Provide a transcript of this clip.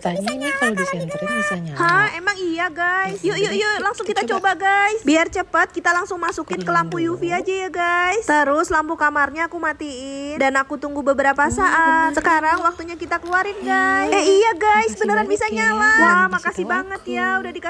katanya ini kalau disenterin bisa nyala Hah emang iya guys Yuk yuk yuk langsung kita coba guys Biar cepat kita langsung masukin ke lampu iya, UV aja ya guys Terus lampu kamarnya aku matiin Dan aku tunggu beberapa oh, saat Sekarang waktunya kita keluarin iya, guys Eh iya, iya guys beneran bisa ya. nyala Wah makasih banget ya, ya udah dikasih